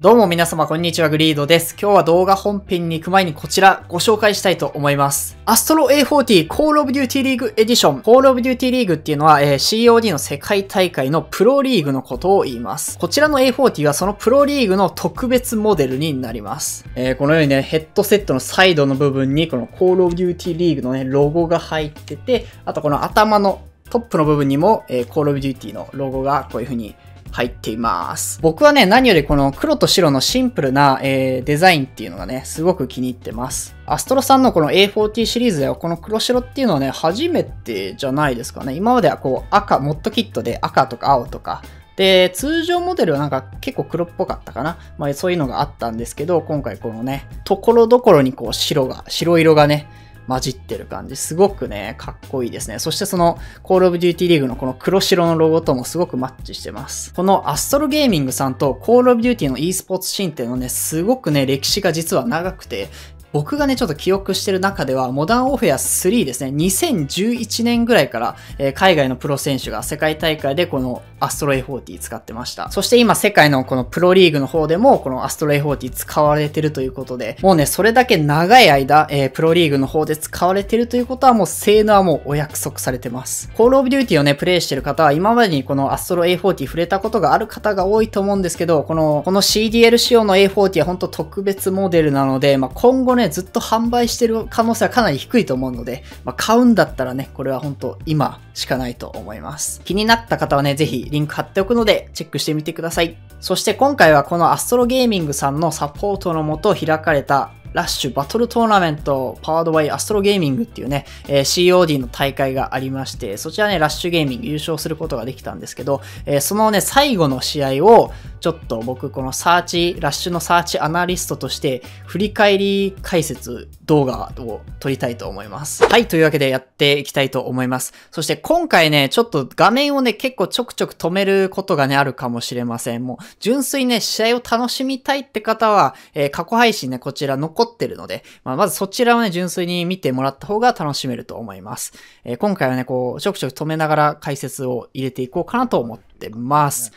どうも皆様こんにちは、グリードです。今日は動画本編に行く前にこちらご紹介したいと思います。アストロ A40 Call of Duty League Edition。Call of Duty League っていうのは、えー、COD の世界大会のプロリーグのことを言います。こちらの A40 はそのプロリーグの特別モデルになります。えー、このようにね、ヘッドセットのサイドの部分にこの Call of Duty League のね、ロゴが入ってて、あとこの頭のトップの部分にも、えー、Call of Duty のロゴがこういう風に入っています。僕はね、何よりこの黒と白のシンプルな、えー、デザインっていうのがね、すごく気に入ってます。アストロさんのこの A40 シリーズではこの黒白っていうのはね、初めてじゃないですかね。今まではこう赤、モッドキットで赤とか青とか、で、通常モデルはなんか結構黒っぽかったかな。まあそういうのがあったんですけど、今回このね、ところどころにこう白が、白色がね、混じってる感じ。すごくね、かっこいいですね。そしてその、コールオブデューティリーグのこの黒白のロゴともすごくマッチしてます。このアストロゲーミングさんとコールオブデューティの e スポーツシーンっていうのね、すごくね、歴史が実は長くて、僕がね、ちょっと記憶してる中では、モダンオフェア3ですね、2011年ぐらいから、えー、海外のプロ選手が世界大会でこのアストロ A40 使ってました。そして今、世界のこのプロリーグの方でも、このアストロ A40 使われてるということで、もうね、それだけ長い間、えー、プロリーグの方で使われてるということは、もう性能はもうお約束されてます。コールオブデューティーをね、プレイしてる方は、今までにこのアストロ A40 触れたことがある方が多いと思うんですけど、この、この CDL 仕様の A40 は本当特別モデルなので、まあ、今後ね、ね、ずっと販売してる可能性はかなり低いと思うので、まあ、買うんだったらね、これは本当今しかないと思います。気になった方はね、ぜひリンク貼っておくので、チェックしてみてください。そして今回はこのアストロゲーミングさんのサポートのもと開かれたラッシュバトルトーナメント、パワードバイアストロゲーミングっていうね、えー、COD の大会がありまして、そちらね、ラッシュゲーミング優勝することができたんですけど、えー、そのね、最後の試合を、ちょっと僕、このサーチ、ラッシュのサーチアナリストとして、振り返り解説動画を撮りたいと思います。はい、というわけでやっていきたいと思います。そして今回ね、ちょっと画面をね、結構ちょくちょく止めることがね、あるかもしれません。もう、純粋ね、試合を楽しみたいって方は、えー、過去配信ね、こちら残残ってるので、まあ、まずそちらをね、純粋に見てもらった方が楽しめると思います。えー、今回はね、こう、ちょくちょく止めながら解説を入れていこうかなと思ってます。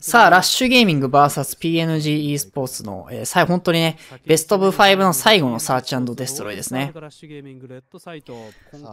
さあ、ラッシュゲーミング VSPNG e スポーツの、えー、最後、本当にね、ベストオブ5の最後のサーチデストロイですね。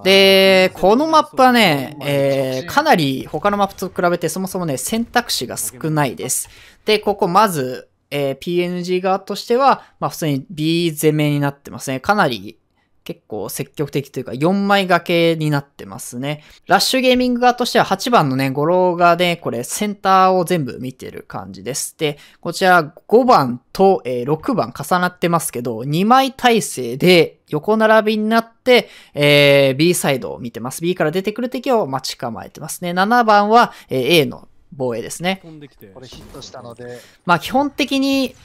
で、このマップはね、えー、かなり他のマップと比べてそもそもね、選択肢が少ないです。で、ここまず、えー、PNG 側としては、まあ普通に B 攻めになってますね。かなり結構積極的というか4枚掛けになってますね。ラッシュゲーミング側としては8番のね、ゴロがね、これセンターを全部見てる感じです。で、こちら5番と、え6番重なってますけど、2枚体制で横並びになって、えー、B サイドを見てます。B から出てくる敵を待ち構えてますね。7番は、え A の防衛ですね。これヒットしたので。まあ基本的に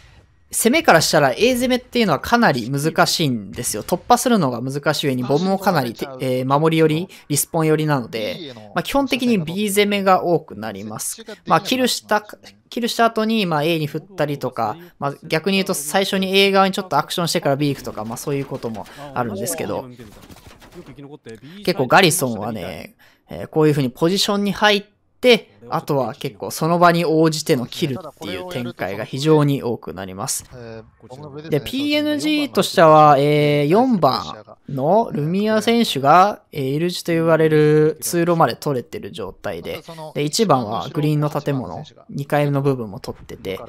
攻めからしたら A 攻めっていうのはかなり難しいんですよ。突破するのが難しい上にボムもかなり、えー、守り寄り、リスポン寄りなので、まあ、基本的に B 攻めが多くなります。まあ、キルした、キルした後にまあ A に振ったりとか、まあ、逆に言うと最初に A 側にちょっとアクションしてから B 行くとか、まあそういうこともあるんですけど、結構ガリソンはね、えー、こういうふうにポジションに入って、あとは結構その場に応じての切るっていう展開が非常に多くなります。で、PNG としては、えー、4番のルミア選手が、え L 字と言われる通路まで取れてる状態で、で1番はグリーンの建物、2階の部分も取ってて、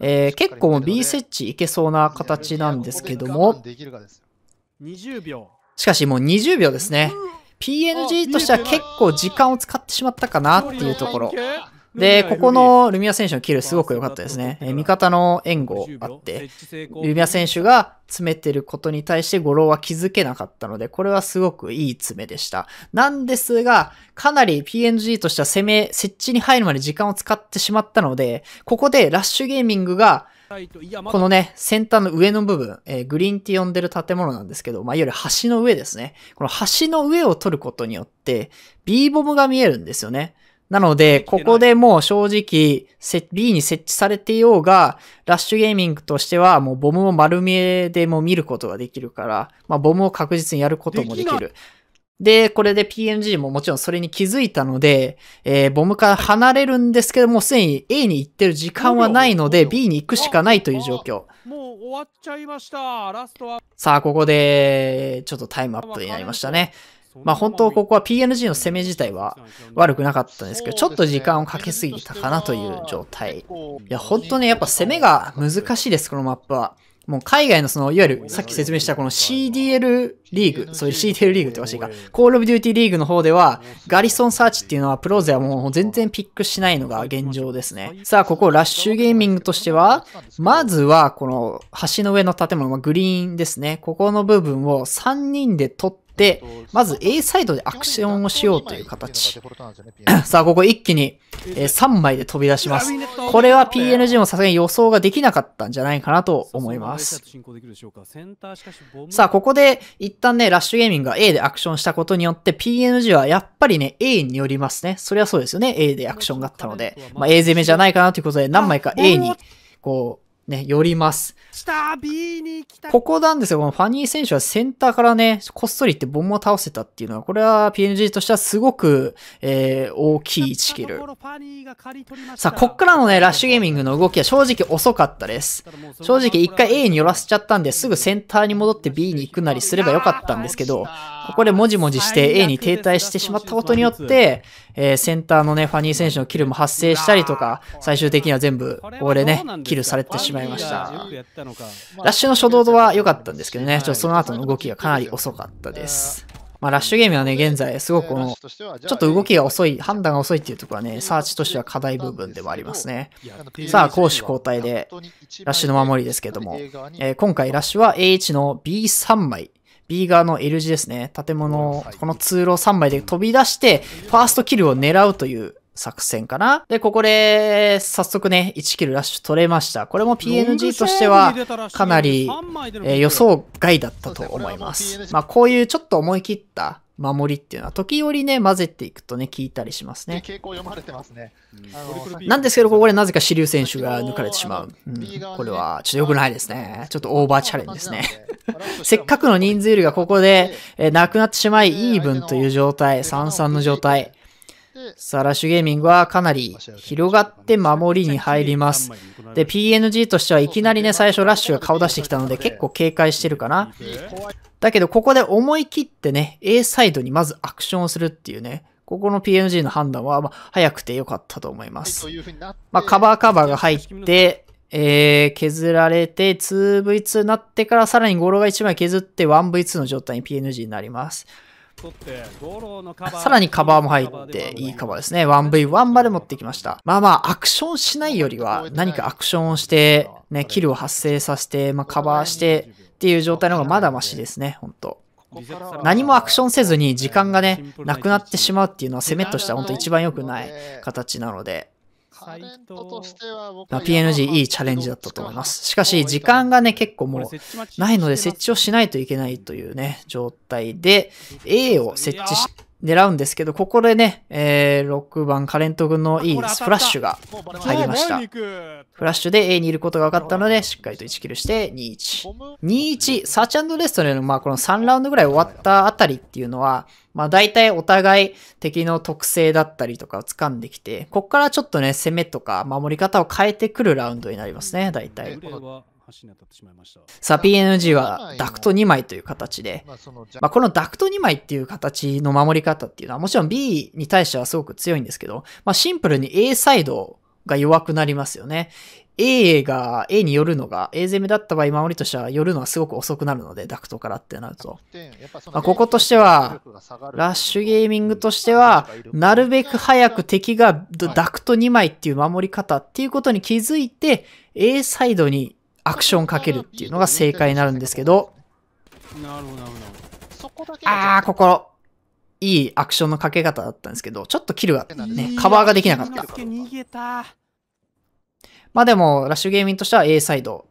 えー、結構も B 設置いけそうな形なんですけども、しかしもう20秒ですね。PNG としては結構時間を使ってしまったかなっていうところ。で、ここのルミア選手のキルすごく良かったですね。え味方の援護あって、ルミア選手が詰めてることに対して五郎は気づけなかったので、これはすごくいい詰めでした。なんですが、かなり PNG としては攻め、設置に入るまで時間を使ってしまったので、ここでラッシュゲーミングがこのね、先端の上の部分、えー、グリーンって呼んでる建物なんですけど、まあ、いわゆる橋の上ですね。この橋の上を取ることによって、B ボムが見えるんですよね。なので、ここでもう正直、B に設置されていようが、ラッシュゲーミングとしてはもうボムを丸見えでも見ることができるから、まあ、ボムを確実にやることもできる。で、これで PNG ももちろんそれに気づいたので、えー、ボムから離れるんですけども、すでに A に行ってる時間はないので、B に行くしかないという状況。もう終わっちゃいました。ラストは。さあ、ここで、ちょっとタイムアップになりましたね。まあ本当ここは PNG の攻め自体は悪くなかったんですけど、ちょっと時間をかけすぎたかなという状態。いや、本当ね、やっぱ攻めが難しいです、このマップは。もう海外のその、いわゆるさっき説明したこの CDL リーグ、そういう CDL リーグっておかしいか、コールオブデューティーリーグの方では、ガリソンサーチっていうのはプロ勢はもう全然ピックしないのが現状ですね。さあ、ここラッシュゲーミングとしては、まずはこの橋の上の建物、グリーンですね。ここの部分を3人で取って、で、、まず A サイドでアクションをしようという形。さあ、ここ一気に、え3枚で飛び出します。これは PNG もさすがに予想ができなかったんじゃないかなと思います。さあ、ここで一旦ね、ラッシュゲーミングが A でアクションしたことによって PNG はやっぱりね、A によりますね。それはそうですよね。A でアクションがあったので。まあ、A 攻めじゃないかなということで何枚か A に、こう、ね、寄ります。ここなんですよ。このファニー選手はセンターからね、こっそり行ってボムを倒せたっていうのは、これは PNG としてはすごく、えー、大きい1キル。さあ、こっからのね、ラッシュゲーミングの動きは正直遅かったです。正直一回 A に寄らせちゃったんですぐセンターに戻って B に行くなりすればよかったんですけど、ここでもじもじして A に停滞してしまったことによって、えー、センターのね、ファニー選手のキルも発生したりとか、最終的には全部、ここでね、キルされてしまいました。ラッシュの初動は良かったんですけどね、ちょっとその後の動きがかなり遅かったです。まあ、ラッシュゲームはね、現在、すごくこの、ちょっと動きが遅い、判断が遅いっていうところはね、サーチとしては課題部分でもありますね。さあ、攻守交代で、ラッシュの守りですけども、えー、今回ラッシュは A1 の B3 枚、B 側の L 字ですね。建物、この通路3枚で飛び出して、ファーストキルを狙うという作戦かな。で、ここで、早速ね、1キルラッシュ取れました。これも PNG としては、かなり、えー、予想外だったと思います。まあ、こういうちょっと思い切った守りっていうのは時折ね混ぜていくとね効いたりしますね傾向読まれてますね、なんですけどここでなぜか支流選手が抜かれてしまう、うん、これはちょっと良くないですねちょっとオーバーチャレンジですね せっかくの人数よりがここで、えなくなってしまいイーブンという状態三々の状態さあ、ラッシュゲーミングはかなり広がって守りに入ります。で、PNG としてはいきなりね、最初ラッシュが顔出してきたので結構警戒してるかな。だけど、ここで思い切ってね、A サイドにまずアクションをするっていうね、ここの PNG の判断は、まあ、早くてよかったと思います。まあ、カバーカバーが入って、えー、削られて 2V2 になってからさらにゴロが1枚削って 1V2 の状態に PNG になります。さらにカバーも入っていいカバーですね。1V1 まで持ってきました。まあまあ、アクションしないよりは何かアクションをして、ね、キルを発生させて、まあ、カバーしてっていう状態の方がまだマシですね、本当何もアクションせずに時間がね、なくなってしまうっていうのは攻めとしては本当一番良くない形なので、斉藤ラピ NG いいチャレンジだったと思います。しかし、時間がね、結構もうないので設置をしないといけないというね、状態で、A を設置し、狙うんですけど、ここでね、えー、6番カレント軍のいいフラッシュが入りました。フラッシュで A にいることが分かったので、しっかりと1キルして2-1。2-1、サーチレストの、まあ、この3ラウンドぐらい終わったあたりっていうのは、まあ、大体お互い敵の特性だったりとかを掴んできて、こっからちょっとね、攻めとか守り方を変えてくるラウンドになりますね、大体。サピ NG はダクト2枚という形で、まあ、このダクト2枚っていう形の守り方っていうのはもちろん B に対してはすごく強いんですけど、まあ、シンプルに A サイドが弱くなりますよね。A が、A によるのが、A 攻めだった場合、守りとしては寄るのはすごく遅くなるので、ダクトからってなると。まあ、こことしては、ラッシュゲーミングとしては、なるべく早く敵がダクト2枚っていう守り方っていうことに気づいて、A サイドにアクションかけるっていうのが正解になるんですけど、ああ、ここ、いいアクションのかけ方だったんですけど、ちょっとキルがね、カバーができなかった。まあでも、ラッシュゲーミンとしては A サイド、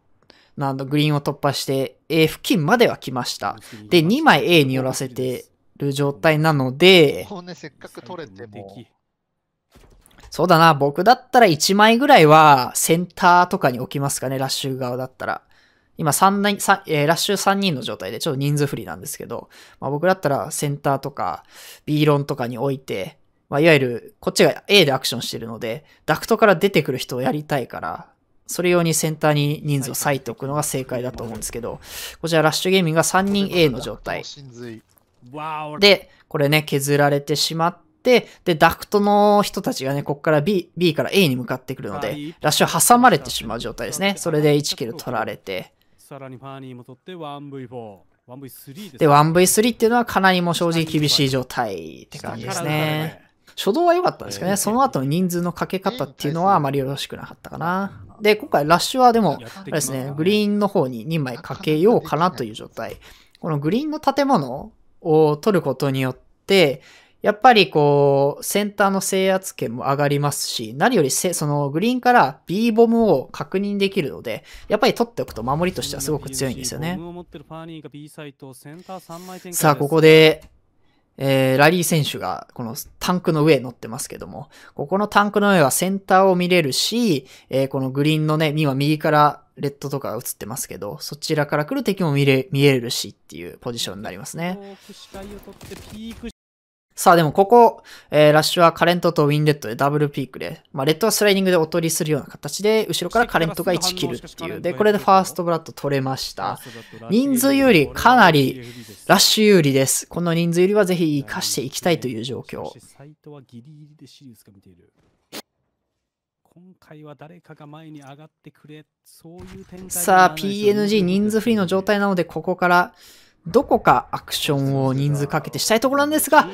なんグリーンを突破して A 付近までは来ました。で、2枚 A に寄らせてる状態なので、せっかく取れても、そうだな、僕だったら1枚ぐらいはセンターとかに置きますかね、ラッシュ側だったら。今3えー、ラッシュ3人の状態でちょっと人数不利なんですけど、まあ、僕だったらセンターとか B ロンとかに置いて、まあ、いわゆるこっちが A でアクションしてるので、ダクトから出てくる人をやりたいから、それ用にセンターに人数を割いておくのが正解だと思うんですけど、こちらラッシュゲーミングが3人 A の状態。で、これね、削られてしまっ、で、ダクトの人たちがね、ここから B、B から A に向かってくるので、ラッシュ挟まれてしまう状態ですね。それで1キル取られて。さらにファーニーも取って 1V4。で、1V3 っていうのはかなりも正直厳しい状態って感じですね。初動は良かったんですけどね、その後の人数のかけ方っていうのはあまりよろしくなかったかな。で、今回ラッシュはでも、あれですね、グリーンの方に2枚かけようかなという状態。このグリーンの建物を取ることによって、やっぱりこう、センターの制圧権も上がりますし、何よりせ、そのグリーンから B ボムを確認できるので、やっぱり取っておくと守りとしてはすごく強いんですよね。さあ、ここで、えー、ラリー選手がこのタンクの上に乗ってますけども、ここのタンクの上はセンターを見れるし、えー、このグリーンのね、今右からレッドとかが映ってますけど、そちらから来る敵も見れ、見えるしっていうポジションになりますね。さあでもここ、えー、ラッシュはカレントとウィンレッドでダブルピークで、まあ、レッドはスライディングでおとりするような形で、後ろからカレントが1キルっていう。で、これでファーストブラッド取れました。人数有利、かなりラッシュ有利です。この人数有利はぜひ活かしていきたいという状況。今回は誰かが前に上がってくれ、そういう展開さあ、PNG 人数フリーの状態なので、ここから、どこかアクションを人数かけてしたいところなんですが、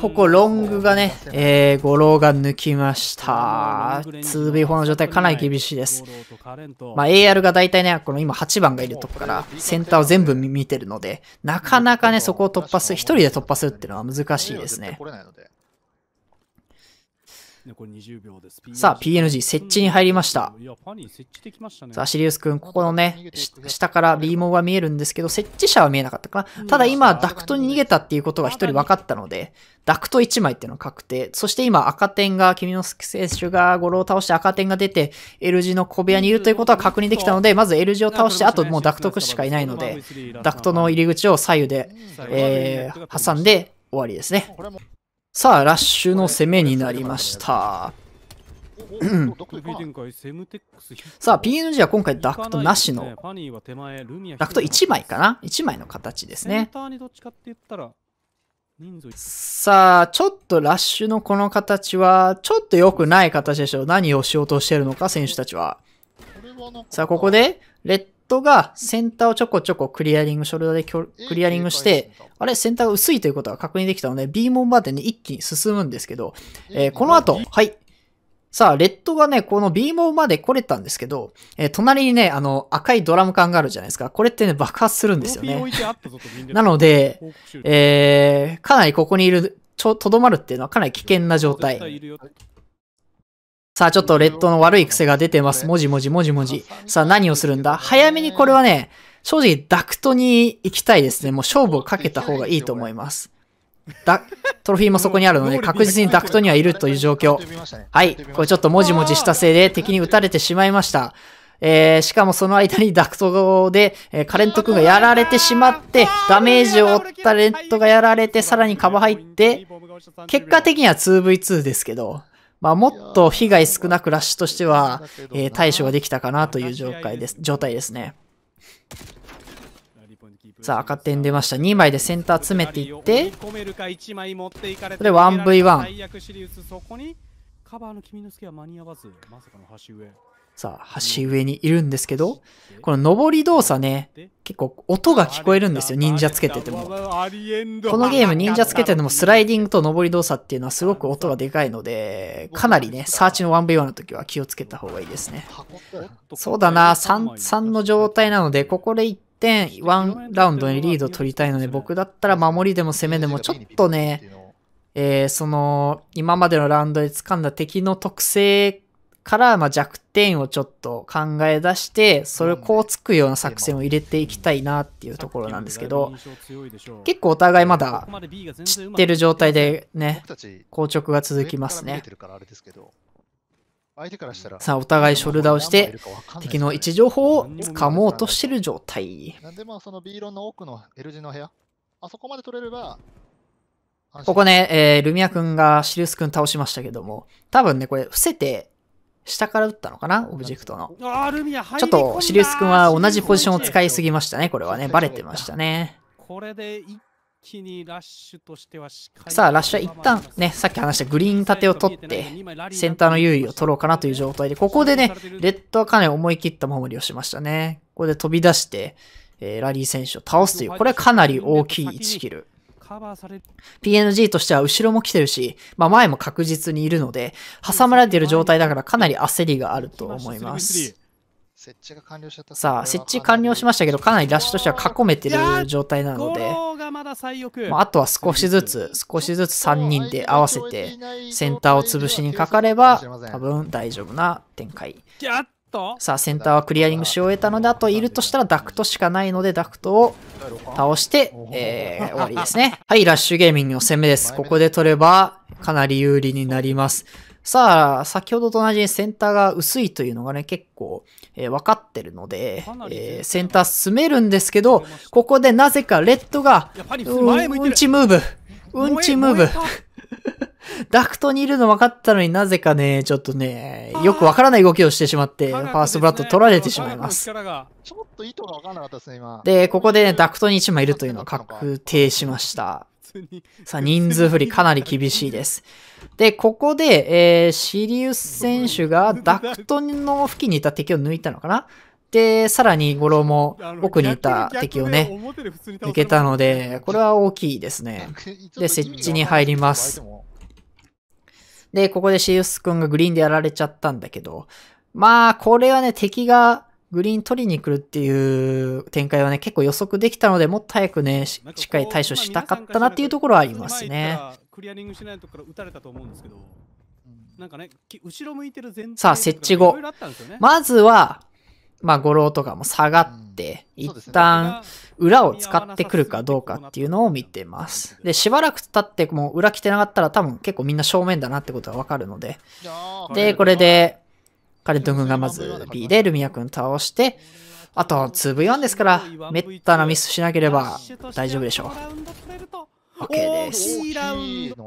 ここロングがね、えー、ゴロが抜きました。2 b 4の状態かなり厳しいです。まあ、AR が大体ね、この今8番がいるとこからセンターを全部見てるので、なかなかね、そこを突破する、一人で突破するっていうのは難しいですね。さあ、PNG、設置に入りました。さあ、シリウス君、ここのね、下からビーモン見えるんですけど、設置者は見えなかったかな。ただ今、ダクトに逃げたっていうことが1人分かったので、ダクト1枚っていうの確定。そして今、赤点が、君の選手がゴロを倒して赤点が出て、L 字の小部屋にいるということは確認できたので、まず L 字を倒して、あともうダクトくしかいないので、ダクトの入り口を左右で、えー、挟んで終わりですね。さあ、ラッシュの攻めになりました。さあ、PNG は今回ダクトなしの、ダクト1枚かな ?1 枚の形ですね。さあ、ちょっとラッシュのこの形は、ちょっと良くない形でしょう。何をしようとしてるのか、選手たちは。さあ、ここで、レットがセンターをちょこちょこクリアリング、ショルダーでクリアリングして、あれ、センターが薄いということが確認できたので、ビーモンバーテンに一気に進むんですけど、えー、この後、はい。さあ、レッドがね、このビーモンまで来れたんですけど、えー、隣にね、あの、赤いドラム缶があるじゃないですか。これってね、爆発するんですよね。なので、えー、かなりここにいる、ちょ、とどまるっていうのはかなり危険な状態。さあ、ちょっとレッドの悪い癖が出てます。もじもじもじもじ。さあ、何をするんだ早めにこれはね、正直ダクトに行きたいですね。もう勝負をかけた方がいいと思います。だ、トロフィーもそこにあるので、確実にダクトにはいるという状況。はい。これちょっともじもじしたせいで敵に撃たれてしまいました。えー、しかもその間にダクトで、えー、カレント君がやられてしまって、ダメージを負ったレッドがやられて、さらにカバ入って、結果的には 2v2 ですけど、まあ、もっと被害少なくラッシュとしては、えー、対処ができたかなという状態です状態ですね。さあ、赤点出ました。2枚でセンター詰めていって、これ 1V1。カバーの君の助は間に合わず、まさかの橋上。さあ、橋上にいるんですけど、この上り動作ね、結構音が聞こえるんですよ、忍者つけてても。このゲーム忍者つけててもスライディングと上り動作っていうのはすごく音がでかいので、かなりね、サーチの 1V1 の時は気をつけた方がいいですね。そうだな、3-3の状態なので、ここで1点、1ラウンドにリード取りたいので、僕だったら守りでも攻めでもちょっとね、えー、その、今までのラウンドで掴んだ敵の特性から、まあ、弱点をちょっと考え出して、それをこうつくような作戦を入れていきたいなっていうところなんですけど、結構お互いまだ知ってる状態でね、硬直が続きますね。さあ、お互いショルダーをして、敵の位置情報を掴もうとしてる状態。でその B ロンの奥のの部屋、あそこまで取れれば、ここね、えー、ルミア君がシリウス君倒しましたけども、多分ね、これ伏せて下から打ったのかなオブジェクトの。ちょっと、シリウス君は同じポジションを使いすぎましたね。これはね、バレてましたね。これで一気にラッシュとしてはさあ、ラッシュは一旦ね、さっき話したグリーン縦を取って、センターの優位を取ろうかなという状態で、ここでね、レッドはかなり思い切った守りをしましたね。ここで飛び出して、えー、ラリー選手を倒すという、これはかなり大きい1キル。PNG としては後ろも来てるし、まあ、前も確実にいるので、挟まれてる状態だからかなり焦りがあると思います。さあ、設置完了しましたけど、かなりラッシュとしては囲めてる状態なので、まあ、あとは少しずつ、少しずつ3人で合わせて、センターを潰しにかかれば、多分大丈夫な展開さあ、センターはクリアリングし終えたので、あといるとしたらダクトしかないので、ダクトを倒して、えー、終わりですね。はい、ラッシュゲーミングの攻めです。ここで取れば、かなり有利になります。さあ、先ほどと同じにセンターが薄いというのがね、結構、えー、分かってるので、えー、センター進めるんですけど、ここでなぜかレッドが、うんちムーブ、うんちムーブ。ダクトにいるの分かったのになぜかね、ちょっとね、よく分からない動きをしてしまって、ファーストブラッド取られてしまいます。ちょっと意図が分からなかったですね、今。で、ここでね、ダクトに1枚いるというのは確定しました。さあ、人数振りかなり厳しいです。で、ここで、えー、シリウス選手がダクトの付近にいた敵を抜いたのかなで、さらに五郎も奥にいた敵をね、抜けたので、これは大きいですね。で、設置に入ります。で、ここでシウス君がグリーンでやられちゃったんだけど、まあ、これはね、敵がグリーン取りに来るっていう展開はね、結構予測できたので、もっと早くね、しっかり対処したかったなっていうところはありますね。クリアリングしないとこから打たれたと思うんですけど、なんかね、後ろ向いてる前提さあ、設置後。まずは、まあ、五郎とかも下がって、一旦裏を使ってくるかどうかっていうのを見てます。で、しばらく経ってもう裏来てなかったら多分結構みんな正面だなってことがわかるので。で、これで、カレドゥがまず B でルミア君倒して、あと 2V1 ですから、めったなミスしなければ大丈夫でしょう。OK です。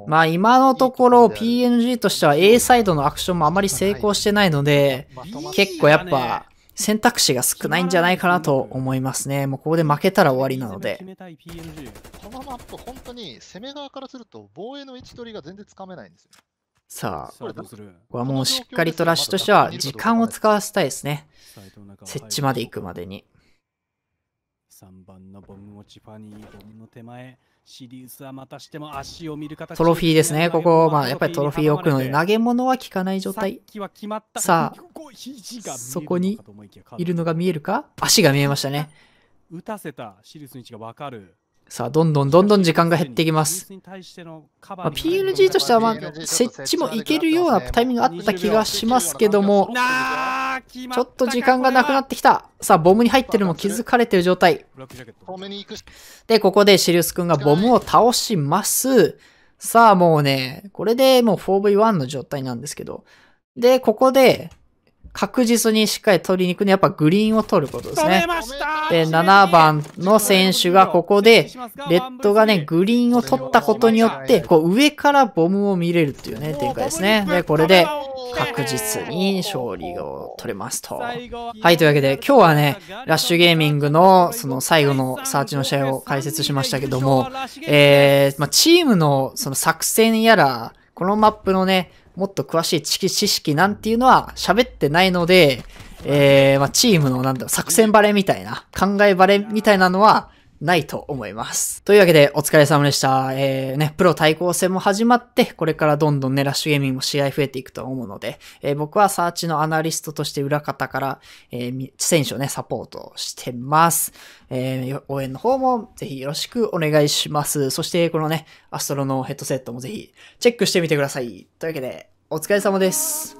まあ今のところ PNG としては A サイドのアクションもあまり成功してないので、結構やっぱ選択肢が少ないんじゃないかなと思いますね。もうここで負けたら終わりなので。このマップ、本当に攻め側からすると防衛の位置取りが全然つかめないんですよ。さあ、ここはもうしっかりとラッシュとしては時間を使わせたいですね。設置まで行くまでに。3番のボム落ちファニー、ボムの手前。シリウスはまたしても足を見る形トロフィーですね、ここ、まあ、やっぱりトロフィーを置くので、投げ物は効かない状態。さあ、そこにいるのが見えるか足が見えましたね。打たせたシリウスの位置がわかる。さあ、どんどんどんどん時間が減っていきます。まあ、p n g としては、まあ、設置もいけるようなタイミングあった気がしますけども、ちょっと時間がなくなってきた。さあ、ボムに入ってるのも気づかれてる状態。で、ここでシリウス君がボムを倒します。さあ、もうね、これでもう 4V1 の状態なんですけど。で、ここで、確実にしっかり取りに行くね。はやっぱグリーンを取ることですね。で、7番の選手がここで、レッドがね、グリーンを取ったことによって、こう上からボムを見れるっていうね、展開ですね。で、これで確実に勝利を取れますと。はい、というわけで今日はね、ラッシュゲーミングのその最後のサーチの試合を解説しましたけども、えー、まあ、チームのその作戦やら、このマップのね、もっと詳しい知識なんていうのは喋ってないので、えー、まあ、チームのなんだろう、作戦バレみたいな、考えバレみたいなのは、ないと思います。というわけで、お疲れ様でした。えー、ね、プロ対抗戦も始まって、これからどんどんね、ラッシュゲーミングも試合増えていくと思うので、えー、僕はサーチのアナリストとして裏方から、えー、選手をね、サポートしてます。えー、応援の方もぜひよろしくお願いします。そして、このね、アストロのヘッドセットもぜひチェックしてみてください。というわけで、お疲れ様です。